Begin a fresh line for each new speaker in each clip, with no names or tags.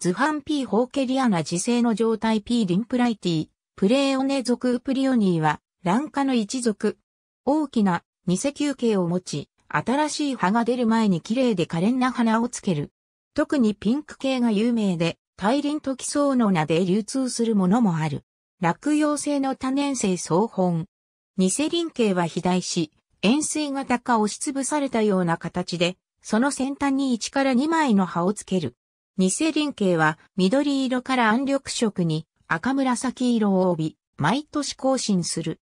ズハン P ホーケリアナ自生の状態 P リンプライティ、プレーオネ族ウプリオニーは、卵化の一族。大きな、偽球形を持ち、新しい葉が出る前に綺麗で可憐な花をつける。特にピンク系が有名で、大輪と奇想の名で流通するものもある。落葉性の多年生草本。偽輪形は肥大し、円錐型か押しつぶされたような形で、その先端に1から2枚の葉をつける。偽輪系は緑色から暗緑色に赤紫色を帯び、毎年更新する。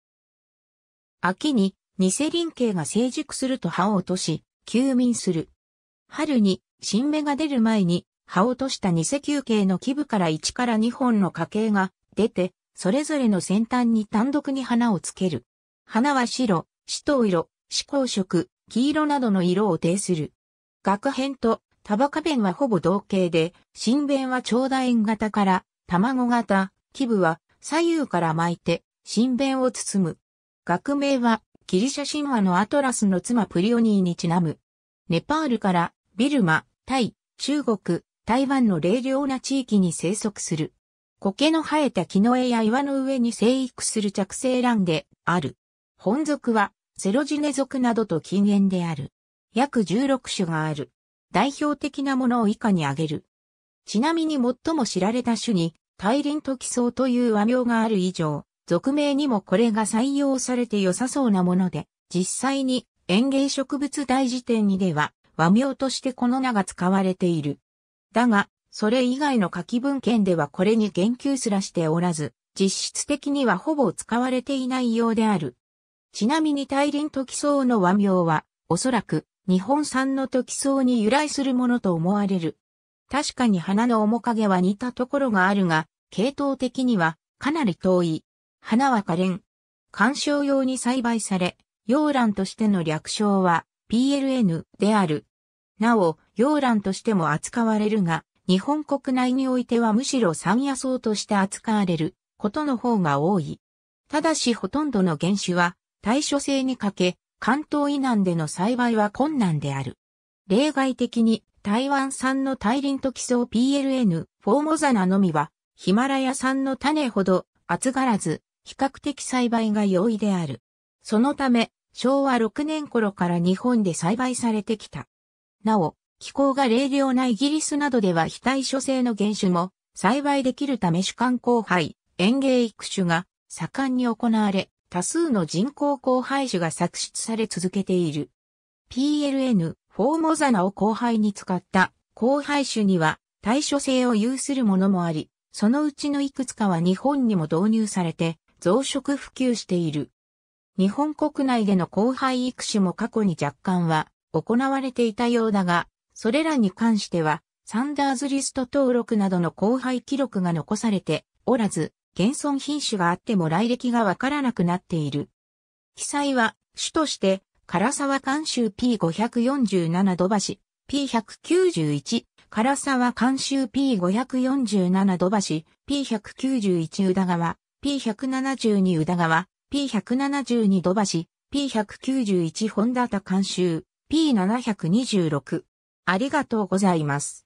秋に偽輪系が成熟すると葉を落とし、休眠する。春に新芽が出る前に葉を落とした偽球憩の基部から1から2本の花茎が出て、それぞれの先端に単独に花をつける。花は白、紫闘色、死光色、黄色などの色を呈する。学編とタカベ弁はほぼ同型で、新弁は長楕円型から卵型、基部は左右から巻いて、新弁を包む。学名は、ギリシャ神話のアトラスの妻プリオニーにちなむ。ネパールからビルマ、タイ、中国、台湾の冷涼な地域に生息する。苔の生えた木の枝や岩の上に生育する着生卵である。本属はセロジネ属などと近縁である。約16種がある。代表的なものを以下に挙げる。ちなみに最も知られた種に、大輪トキソウという和名がある以上、俗名にもこれが採用されて良さそうなもので、実際に園芸植物大辞典にでは和名としてこの名が使われている。だが、それ以外の書き文献ではこれに言及すらしておらず、実質的にはほぼ使われていないようである。ちなみに大輪トキソウの和名は、おそらく日本産の時草に由来するものと思われる。確かに花の面影は似たところがあるが、系統的にはかなり遠い。花は可憐。観賞用に栽培され、洋蘭としての略称は PLN である。なお、洋蘭としても扱われるが、日本国内においてはむしろ山野草として扱われることの方が多い。ただしほとんどの原種は対処性に欠け、関東以南での栽培は困難である。例外的に台湾産の大輪と基礎 PLN フォーモザナのみはヒマラヤ産の種ほど厚がらず比較的栽培が容易である。そのため昭和6年頃から日本で栽培されてきた。なお、気候が冷涼なイギリスなどでは非対処性の原種も栽培できるため主観交配、園芸育種が盛んに行われ、多数の人工交配種が作出され続けている。PLN、フォーモザナを交配に使った交配種には対処性を有するものもあり、そのうちのいくつかは日本にも導入されて増殖普及している。日本国内での交配育種も過去に若干は行われていたようだが、それらに関してはサンダーズリスト登録などの交配記録が残されておらず、現存品種があっても来歴がわからなくなっている。記載は、種として、唐沢監修 P547 土橋、P191、唐沢監修 P547 土橋、P191 宇田川、P172 宇田川、P172 土橋、P191 本田田監修、P726。ありがとうございます。